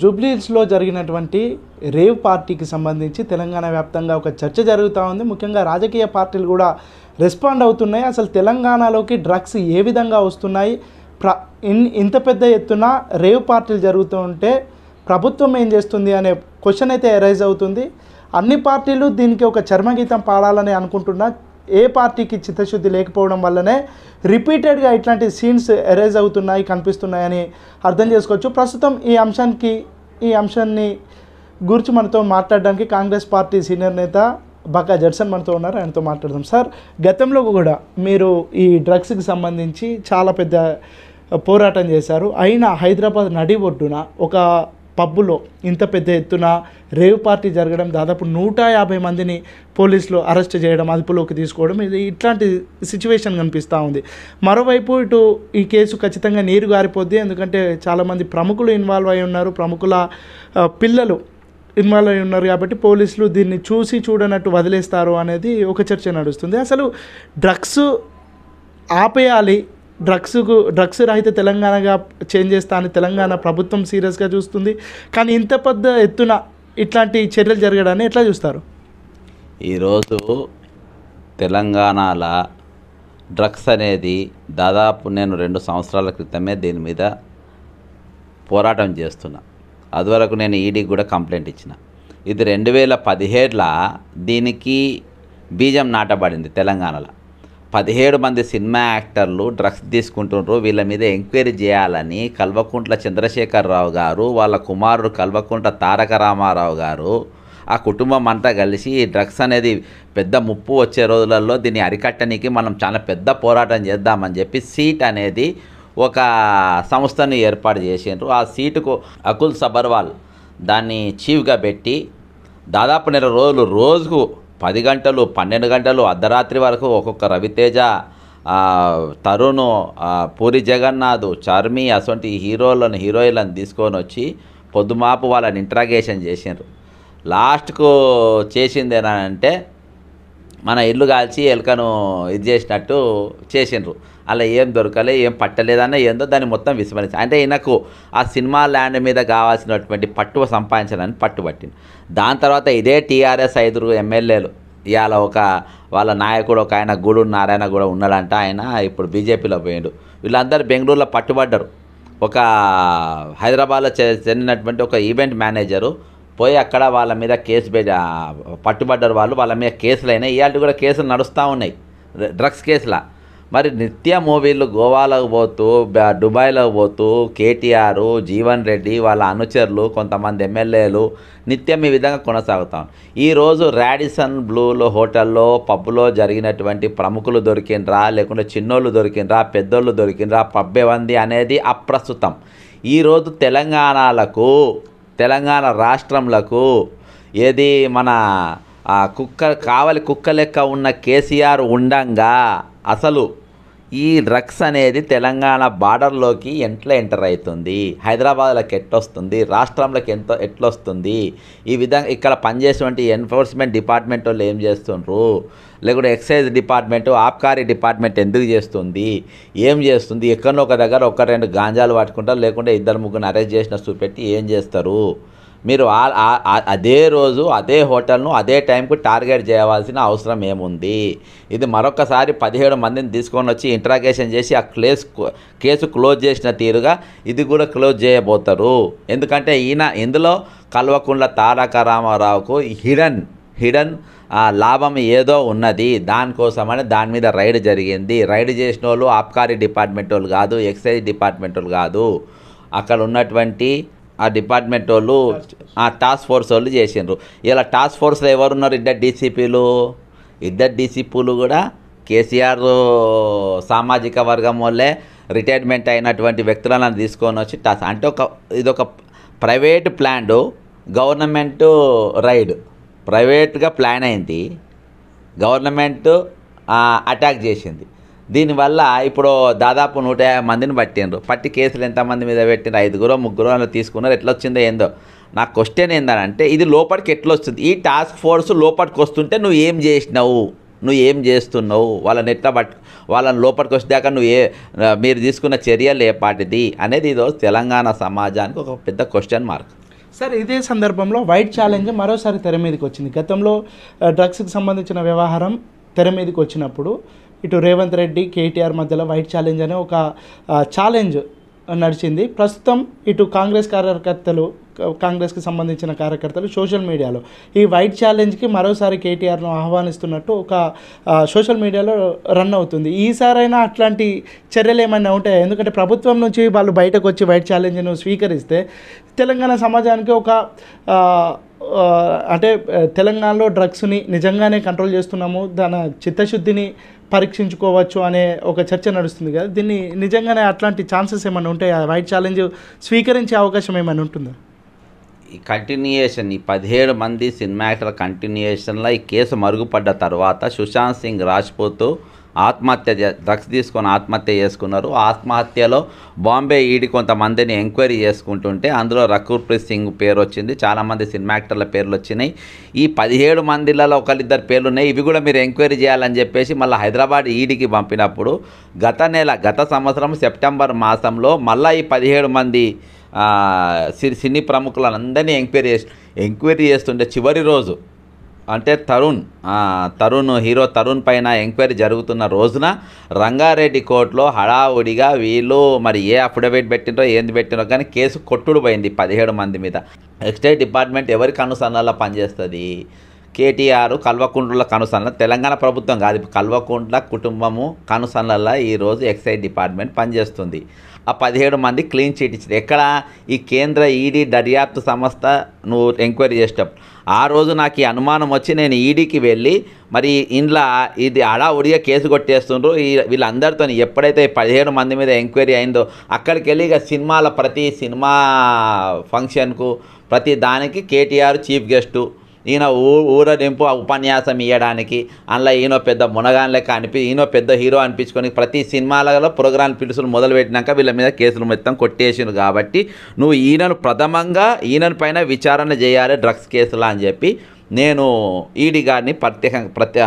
జూబ్లీస్లో జరిగినటువంటి రేవ్ పార్టీకి సంబంధించి తెలంగాణ వ్యాప్తంగా ఒక చర్చ జరుగుతూ ఉంది ముఖ్యంగా రాజకీయ పార్టీలు కూడా రెస్పాండ్ అవుతున్నాయి అసలు తెలంగాణలోకి డ్రగ్స్ ఏ విధంగా వస్తున్నాయి ప్ర ఇన్ ఇంత పెద్ద ఎత్తున రేవ్ పార్టీలు జరుగుతూ ఉంటే ప్రభుత్వం ఏం చేస్తుంది అనే క్వశ్చన్ అయితే ఎరైజ్ అవుతుంది అన్ని పార్టీలు దీనికి ఒక చర్మగీతం పాడాలని అనుకుంటున్నా ఏ పార్టీకి చిత్తశుద్ధి లేకపోవడం వల్లనే రిపీటెడ్గా ఇట్లాంటి సీన్స్ ఎరేజ్ అవుతున్నాయి కనిపిస్తున్నాయని అర్థం చేసుకోవచ్చు ప్రస్తుతం ఈ అంశానికి ఈ అంశాన్ని గురించి మనతో మాట్లాడడానికి కాంగ్రెస్ పార్టీ సీనియర్ నేత బకా జడ్సన్ మనతో ఉన్నారు ఆయనతో మాట్లాడదాం సార్ గతంలో కూడా మీరు ఈ డ్రగ్స్కి సంబంధించి చాలా పెద్ద పోరాటం చేశారు అయినా హైదరాబాద్ నడి ఒడ్డున ఒక పబ్బులో ఇంత పెద్ద ఎత్తున రేవ్ పార్టీ జరగడం దాదాపు నూట యాభై మందిని పోలీసులు అరెస్ట్ చేయడం అదుపులోకి తీసుకోవడం ఇది ఇట్లాంటి సిచ్యువేషన్ కనిపిస్తూ ఉంది మరోవైపు ఇటు ఈ కేసు ఖచ్చితంగా నీరు గారిపోద్ది ఎందుకంటే చాలామంది ప్రముఖులు ఇన్వాల్వ్ అయి ఉన్నారు ప్రముఖుల పిల్లలు ఇన్వాల్వ్ అయి ఉన్నారు కాబట్టి పోలీసులు దీన్ని చూసి చూడనట్టు వదిలేస్తారు అనేది ఒక చర్చ నడుస్తుంది అసలు డ్రగ్స్ ఆపేయాలి డ్రగ్స్కు డ్రగ్స్ రహిత తెలంగాణగా చేంజ్ చేస్తా అని తెలంగాణ ప్రభుత్వం సీరియస్గా చూస్తుంది కానీ ఇంత పెద్ద ఎత్తున ఇట్లాంటి చర్యలు జరగడాన్ని ఎట్లా చూస్తారు ఈరోజు తెలంగాణలో డ్రగ్స్ అనేది దాదాపు నేను రెండు సంవత్సరాల క్రితమే దీని మీద పోరాటం చేస్తున్నా అదివరకు నేను ఈడీకి కూడా కంప్లైంట్ ఇచ్చిన ఇది రెండు వేల పదిహేడులో దీనికి బీజం నాటబడింది తెలంగాణలో పదిహేడు మంది సినిమా యాక్టర్లు డ్రగ్స్ తీసుకుంటున్నారు వీళ్ళ మీద ఎంక్వైరీ చేయాలని కల్వకుంట్ల చంద్రశేఖరరావు గారు వాళ్ళ కుమారుడు కల్వకుంట్ల తారక రామారావు గారు ఆ కుటుంబం అంతా కలిసి ఈ డ్రగ్స్ అనేది పెద్ద ముప్పు వచ్చే రోజులలో దీన్ని అరికట్టడానికి మనం చాలా పెద్ద పోరాటం చేద్దామని చెప్పి సీట్ అనేది ఒక సంస్థను ఏర్పాటు చేసిండ్రు ఆ సీటుకు అకుల్ సబర్వాల్ దాన్ని చీఫ్గా పెట్టి దాదాపు నెల రోజులు రోజుకు పది గంటలు పన్నెండు గంటలు అర్ధరాత్రి వరకు ఒక్కొక్క రవితేజ తరుణ్ పూరి జగన్నాథ్ చర్మి అసొంటి హీరోలను హీరోయిన్లను తీసుకొని వచ్చి పొద్దుమాపు వాళ్ళని ఇంట్రాగేషన్ చేసినారు లాస్ట్కు చేసింది అంటే మన ఇల్లు కాల్చి ఎలుకను ఇది చేసినట్టు చేసిండ్రు అలా ఏం దొరకలే ఏం పట్టలేదన్న ఏందో దాన్ని మొత్తం విస్మరించి అంటే ఈయనకు ఆ సినిమా ల్యాండ్ మీద కావాల్సినటువంటి పట్టువ సంపాదించాలని పట్టుబట్టింది దాని తర్వాత ఇదే టీఆర్ఎస్ ఐదుగురు ఎమ్మెల్యేలు ఇవాళ ఒక వాళ్ళ నాయకుడు ఒక ఆయన గూడు నారాయణ కూడా ఉన్నాడంట ఆయన ఇప్పుడు బీజేపీలో పోయిండు వీళ్ళందరూ బెంగళూరులో పట్టుబడ్డారు ఒక హైదరాబాద్లో చెందినటువంటి ఒక ఈవెంట్ మేనేజరు పోయి అక్కడ వాళ్ళ మీద కేసు పట్టుబడ్డారు వాళ్ళు వాళ్ళ మీద కేసులు అయినాయి ఇవాళ కూడా కేసులు నడుస్తూ ఉన్నాయి డ్రగ్స్ కేసులా మరి నిత్య మూవీలు గోవాలోకి పోతూ దుబాయ్లోకి పోతూ కేటీఆర్ జీవన్ రెడ్డి వాళ్ళ అనుచరులు కొంతమంది ఎమ్మెల్యేలు నిత్యం ఈ విధంగా కొనసాగుతాం ఈరోజు రాడిసన్ బ్లూలో హోటల్లో పబ్బులో జరిగినటువంటి ప్రముఖులు దొరికినరా లేకుంటే చిన్నోళ్ళు దొరికినరా పెద్దోళ్ళు దొరికినరా వంది అనేది అప్రస్తుతం ఈరోజు తెలంగాణలకు తెలంగాణ రాష్ట్రంలకు ఏది మన కుక్క కావలి కుక్క లెక్క ఉన్న కేసీఆర్ ఉండంగా అసలు ఈ డ్రగ్స్ అనేది తెలంగాణ బార్డర్లోకి ఎంట్లో ఎంటర్ అవుతుంది హైదరాబాద్లోకి ఎట్లొస్తుంది రాష్ట్రంలోకి ఎంత ఎట్లొస్తుంది ఈ విధంగా ఇక్కడ పనిచేసినటువంటి ఎన్ఫోర్స్మెంట్ డిపార్ట్మెంట్ వాళ్ళు ఏం చేస్తుండ్రు లేకుంటే ఎక్సైజ్ డిపార్ట్మెంట్ ఆబ్కారీ డిపార్ట్మెంట్ ఎందుకు చేస్తుంది ఏం చేస్తుంది ఎక్కడో ఒక దగ్గర ఒక రెండు గాంజాలు పట్టుకుంటారు లేకుంటే ఇద్దరు ముగ్గురు అరెస్ట్ చేసిన చూపెట్టి ఏం చేస్తారు మీరు అదే రోజు అదే హోటల్ను అదే టైంకు టార్గెట్ చేయవలసిన అవసరం ఏముంది ఇది మరొకసారి పదిహేడు మందిని తీసుకొని వచ్చి ఇంట్రాగేషన్ చేసి ఆ క్లేస్ కేసు క్లోజ్ చేసిన తీరుగా ఇది కూడా క్లోజ్ చేయబోతారు ఎందుకంటే ఈయన ఇందులో కల్వకుండ్ల తారక రామారావుకు హిడన్ హిడన్ లాభం ఏదో ఉన్నది దానికోసమని దాని మీద రైడ్ జరిగింది రైడ్ చేసిన వాళ్ళు ఆబ్కారీ డిపార్ట్మెంట్ వాళ్ళు కాదు ఎక్సైజ్ డిపార్ట్మెంట్ వాళ్ళు కాదు అక్కడ ఉన్నటువంటి ఆ డిపార్ట్మెంట్ వాళ్ళు ఆ టాస్క్ ఫోర్స్ వాళ్ళు చేసిండ్రు ఇలా టాస్క్ ఫోర్స్లో ఎవరున్నారు ఇద్దరు డీసీపీలు ఇద్దరు డీసీపీలు కూడా కేసీఆర్ సామాజిక వర్గం వల్లే రిటైర్మెంట్ అయినటువంటి వ్యక్తులను తీసుకొని వచ్చి టాస్క్ అంటే ఒక ఇదొక ప్రైవేట్ ప్లాన్ గవర్నమెంట్ రైడ్ ప్రైవేట్గా ప్లాన్ అయింది గవర్నమెంట్ అటాక్ చేసింది దీనివల్ల ఇప్పుడు దాదాపు నూట యాభై మందిని పట్టిండ్రు పట్టి కేసులు ఎంతమంది మీద పెట్టిండ్రు ఐదుగురో ముగ్గురు అలా తీసుకున్నారు ఎట్లా వచ్చిందో ఏందో నా క్వశ్చన్ ఏందనంటే ఇది లోపలికి ఎట్లా వస్తుంది ఈ టాస్క్ ఫోర్స్ లోపలికి వస్తుంటే నువ్వు ఏం చేసినావు నువ్వు ఏం చేస్తున్నావు వాళ్ళని ఎట్లా పట్టు వాళ్ళని లోపలికి వచ్చేదాకా నువ్వు ఏ మీరు తీసుకున్న చర్యలు ఏ పాటిది అనేది ఇదో తెలంగాణ సమాజానికి ఒక పెద్ద క్వశ్చన్ మార్క్ సార్ ఇదే సందర్భంలో వైట్ ఛాలెంజ్ మరోసారి తెర మీదకి వచ్చింది గతంలో డ్రగ్స్కి సంబంధించిన వ్యవహారం తెర మీదకి వచ్చినప్పుడు ఇటు రేవంత్ రెడ్డి కేటీఆర్ మధ్యలో వైట్ ఛాలెంజ్ అనే ఒక ఛాలెంజ్ నడిచింది ప్రస్తుతం ఇటు కాంగ్రెస్ కార్యకర్తలు కాంగ్రెస్కి సంబంధించిన కార్యకర్తలు సోషల్ మీడియాలో ఈ వైట్ ఛాలెంజ్కి మరోసారి కేటీఆర్ను ఆహ్వానిస్తున్నట్టు ఒక సోషల్ మీడియాలో రన్ అవుతుంది ఈసారైనా అట్లాంటి చర్యలు ఏమైనా ఉంటాయా ఎందుకంటే ప్రభుత్వం నుంచి వాళ్ళు బయటకు వచ్చి వైట్ ఛాలెంజ్ను స్వీకరిస్తే తెలంగాణ సమాజానికి ఒక అంటే తెలంగాణలో డ్రగ్స్ని నిజంగానే కంట్రోల్ చేస్తున్నాము దాని చిత్తశుద్ధిని పరీక్షించుకోవచ్చు అనే ఒక చర్చ నడుస్తుంది కదా దీన్ని నిజంగానే అట్లాంటి ఛాన్సెస్ ఏమైనా ఉంటాయి వైట్ ఛాలెంజ్ స్వీకరించే అవకాశం ఏమైనా ఉంటుందా ఈ కంటిన్యూయేషన్ ఈ పదిహేడు మంది సినిమా యాక్టర్ల కంటిన్యూయేషన్లో ఈ కేసు మరుగుపడ్డ తర్వాత సుశాంత్ సింగ్ రాజ్పూత్ ఆత్మహత్య డ్రగ్స్ తీసుకొని ఆత్మహత్య చేసుకున్నారు ఆత్మహత్యలో బాంబే ఈడి కొంతమందిని ఎంక్వైరీ చేసుకుంటుంటే అందులో రకూర్ప్రీత్ సింగ్ పేరు వచ్చింది చాలామంది సినిమా యాక్టర్ల పేర్లు వచ్చినాయి ఈ పదిహేడు మందిలలో ఒకరిద్దరు పేర్లు ఉన్నాయి ఇవి కూడా మీరు ఎంక్వైరీ చేయాలని చెప్పేసి మళ్ళీ హైదరాబాద్ ఈడికి పంపినప్పుడు గత నెల గత సంవత్సరం సెప్టెంబర్ మాసంలో మళ్ళీ ఈ పదిహేడు మంది సినీ ప్రముఖులందరినీ ఎంక్వైరీ చేసి ఎంక్వైరీ చేస్తుంటే చివరి రోజు అంటే తరుణ్ తరుణ్ హీరో తరుణ్ పైన ఎంక్వైరీ జరుగుతున్న రోజున రంగారెడ్డి కోర్టులో హడావుడిగా వీళ్ళు మరి ఏ అఫిడవిట్ పెట్టినో ఏంది పెట్టినో కానీ కేసు కొట్టుడు పోయింది పదిహేడు మంది మీద ఎక్స్టేట్ డిపార్ట్మెంట్ ఎవరికి అనుసరణలో పనిచేస్తుంది కేటీఆర్ కల్వకుంట్ల కనుసన్న తెలంగాణ ప్రభుత్వం కాదు కల్వకుంట్ల కుటుంబము కనుసన్నల ఈరోజు ఎక్సైజ్ డిపార్ట్మెంట్ పనిచేస్తుంది ఆ పదిహేడు మంది క్లీన్ చీట్ ఇచ్చింది ఎక్కడ ఈ కేంద్ర ఈడీ e దర్యాప్తు సంస్థ నువ్వు ఎంక్వైరీ చేసేటప్పుడు ఆ రోజు నాకు ఈ అనుమానం వచ్చి నేను ఈడీకి వెళ్ళి మరి ఇంట్లో ఇది అడావుడిగా కేసు కొట్టేస్తుండ్రు ఈ వీళ్ళందరితో ఎప్పుడైతే పదిహేను మంది మీద ఎంక్వైరీ అయిందో అక్కడికి వెళ్ళి ఇక సినిమాల ప్రతి సినిమా ఫంక్షన్కు ప్రతి దానికి కేటీఆర్ చీఫ్ గెస్టు ఈయన ఊ ఊరలింపు ఉపన్యాసం ఇవ్వడానికి అందులో ఈయన పెద్ద మునగాన్ లెక్క అనిపి ఈయన పెద్ద హీరో అనిపించుకొని ప్రతి సినిమాలలో ప్రోగ్రాం పిలుసులు మొదలుపెట్టినాక వీళ్ళ మీద కేసులు మొత్తం కొట్టేసిను కాబట్టి నువ్వు ఈయనను ప్రథమంగా ఈయన పైన విచారణ చేయాలి డ్రగ్స్ కేసులా అని చెప్పి నేను ఈడీ గారిని ప్రత్యేకంగా ప్రత్యే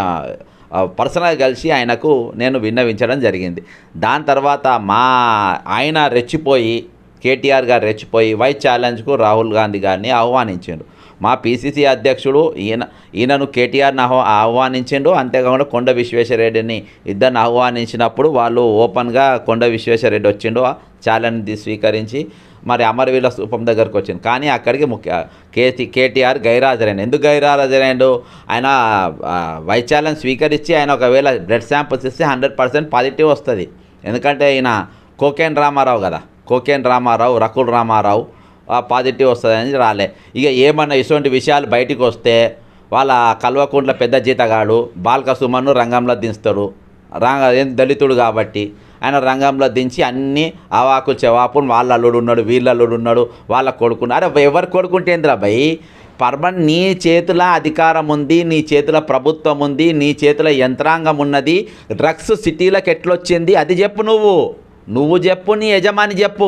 పర్సనల్గా కలిసి ఆయనకు నేను విన్నవించడం జరిగింది దాని తర్వాత మా ఆయన రెచ్చిపోయి కేటీఆర్ గారు రెచ్చిపోయి వైస్ ఛాలెంజ్కు రాహుల్ గాంధీ గారిని ఆహ్వానించిండు మా పీసీసీ అధ్యక్షుడు ఈయన ఈయనను కేటీఆర్ని ఆహ్వా ఆహ్వానించిండు అంతేకాకుండా కొండ విశ్వేశ్వరరెడ్డిని ఇద్దరిని ఆహ్వానించినప్పుడు వాళ్ళు ఓపెన్గా కొండ విశ్వేశ్వరరెడ్డి వచ్చిండు ఛాలెంజ్ స్వీకరించి మరి అమరవీల స్థూపం దగ్గరకు వచ్చింది కానీ అక్కడికి ముఖ్య కేటీ కేటీఆర్ గైరాజరైన ఎందుకు గైరాజరైండు ఆయన వైచాల్యం స్వీకరించి ఆయన ఒకవేళ బ్లడ్ శాంపిల్స్ ఇస్తే హండ్రెడ్ పర్సెంట్ పాజిటివ్ వస్తుంది ఎందుకంటే ఈయన కోకేన్ రామారావు కదా కోకేన్ రామారావు రకుల్ రామారావు పాజిటివ్ వస్తుందని రాలే ఇక ఏమన్నా ఇటువంటి విషయాలు బయటికి వస్తే వాళ్ళ కల్వకుంట్ల పెద్ద జీతగాడు సుమన్ను రంగంలో దించుతాడు రంగ దళితుడు కాబట్టి ఆయన రంగంలో దించి అన్ని అవాకు చెవాపును వాళ్ళ అల్లుడు ఉన్నాడు వీళ్ళ అల్లుడు ఉన్నాడు వాళ్ళ కొడుకున్నా అరే ఎవరు కొడుకుంటేంద్రా భయ్ పర్మన్ నీ చేతుల అధికారం ఉంది నీ చేతుల ప్రభుత్వం ఉంది నీ చేతుల యంత్రాంగం ఉన్నది డ్రగ్స్ సిటీలకు ఎట్లొచ్చింది అది చెప్పు నువ్వు నువ్వు చెప్పు నీ యజమాని చెప్పు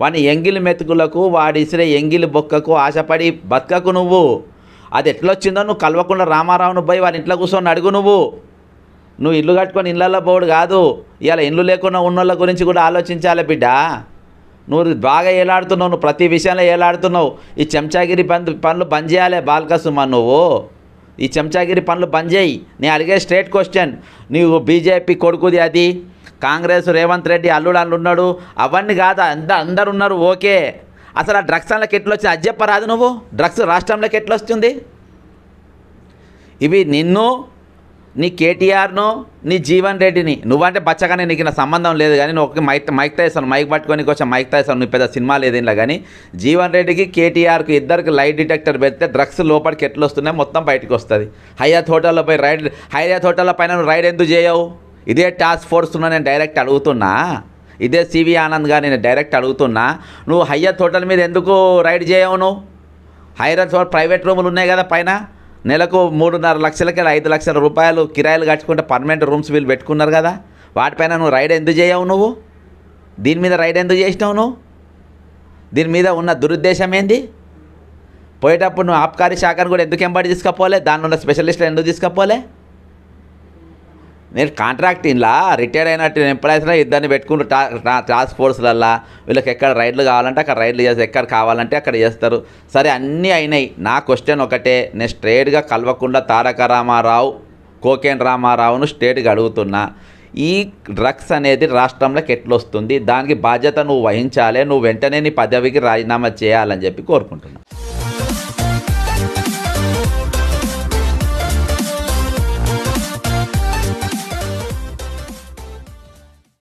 వాని ఎంగిలి మెతుకులకు వాడిసిరే ఎంగిలి బొక్కకు ఆశపడి బతకకు నువ్వు అది ఎట్లొచ్చిందో నువ్వు కలవకుండా రామారావును పోయి వాడి ఇంట్లో కూర్చొని అడుగు నువ్వు నువ్వు ఇల్లు కట్టుకొని ఇళ్ళల్లో పోడు కాదు ఇలా ఇల్లు లేకుండా ఉన్నోళ్ళ గురించి కూడా ఆలోచించాలి బిడ్డ నువ్వు బాగా ఏలాడుతున్నావు నువ్వు ప్రతి విషయంలో ఏలాడుతున్నావు ఈ చెంచాగిరి పనులు పనులు బంద్ చేయాలి బాల్కసుమ నువ్వు ఈ చెంచాగిరి పనులు బంద్ చేయి నేను అడిగే స్ట్రేట్ క్వశ్చన్ నీవు బీజేపీ కొడుకుది అది కాంగ్రెస్ రేవంత్ రెడ్డి అల్లుడు ఉన్నాడు అవన్నీ కాదు అంత అందరు ఉన్నారు ఓకే అసలు ఆ డ్రగ్స్ అందులోకి ఎట్లా వచ్చింది అది చెప్పరాదు నువ్వు డ్రగ్స్ రాష్ట్రంలోకి ఎట్లా వస్తుంది ఇవి నిన్ను నీ కేటీఆర్ను నీ జీవన్ రెడ్డిని నువ్వంటే బచ్చగానే నీకు నా సంబంధం లేదు కానీ నువ్వు ఒక మైక్ మైక్ తాయిస్తాను మైక్ పట్టుకొని కొంచెం మైక్ తాయిస్తాను నువ్వు పెద్ద సినిమా లేదేలా కానీ జీవన్ రెడ్డికి కేటీఆర్కు ఇద్దరికి లైట్ డిటెక్టర్ పెడితే డ్రగ్స్ లోపలికి ఎట్లా వస్తున్నాయి మొత్తం బయటకు వస్తుంది హైయాత్ హోటల్లో పోయి రైడ్ హైయాత్ హోటల్లో పైన రైడ్ ఎందుకు చేయవు ఇదే టాస్క్ ఫోర్స్ను నేను డైరెక్ట్ అడుగుతున్నా ఇదే సివి ఆనంద్ గారు నేను డైరెక్ట్ అడుగుతున్నా నువ్వు హయ్యర్ హోటల్ మీద ఎందుకు రైడ్ చేయవు నువ్వు హైరత్ ప్రైవేట్ రూములు ఉన్నాయి కదా పైన నెలకు మూడున్నర లక్షలకి ఐదు లక్షల రూపాయలు కిరాయిలు కట్టుకుంటే పర్మనెంట్ రూమ్స్ వీళ్ళు పెట్టుకున్నారు కదా వాటిపైన నువ్వు రైడ్ ఎందుకు చేయవు నువ్వు దీని మీద రైడ్ ఎందుకు చేసినావు నువ్వు దీని మీద ఉన్న దురుద్దేశం ఏంది పోయేటప్పుడు నువ్వు ఆబ్కారీ శాఖను కూడా ఎందుకు ఎంబడి తీసుకపోలే దాని ఉన్న స్పెషలిస్టులు ఎందుకు తీసుకపోలే నేను కాంట్రాక్ట్ ఇలా రిటైర్ అయినట్టు ఎంప్లాయీస్లో ఇద్దరిని పెట్టుకుంటూ టాస్క్ ఫోర్స్లల్లా వీళ్ళకి ఎక్కడ రైడ్లు కావాలంటే అక్కడ రైడ్లు చేస్తారు ఎక్కడ కావాలంటే అక్కడ చేస్తారు సరే అన్నీ అయినాయి నా క్వశ్చన్ ఒకటే నేను స్ట్రేట్గా కలవకుండా తారక రామారావు కోకేన్ రామారావును స్టేట్గా అడుగుతున్నా ఈ డ్రగ్స్ అనేది రాష్ట్రంలోకి ఎట్లొస్తుంది దానికి బాధ్యత నువ్వు వహించాలి నువ్వు వెంటనే నీ పదవికి రాజీనామా చేయాలని చెప్పి కోరుకుంటున్నాను